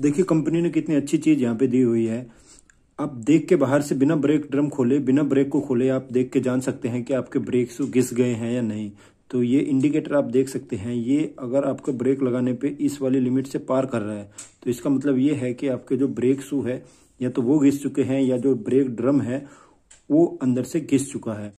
देखिए कंपनी ने कितनी अच्छी चीज़ यहाँ पे दी हुई है आप देख के बाहर से बिना ब्रेक ड्रम खोले बिना ब्रेक को खोले आप देख के जान सकते हैं कि आपके ब्रेक्स घिस गए हैं या नहीं तो ये इंडिकेटर आप देख सकते हैं ये अगर आपका ब्रेक लगाने पे इस वाली लिमिट से पार कर रहा है तो इसका मतलब ये है कि आपके जो ब्रेक शू है या तो वो घिस चुके हैं या जो ब्रेक ड्रम है वो अंदर से घिस चुका है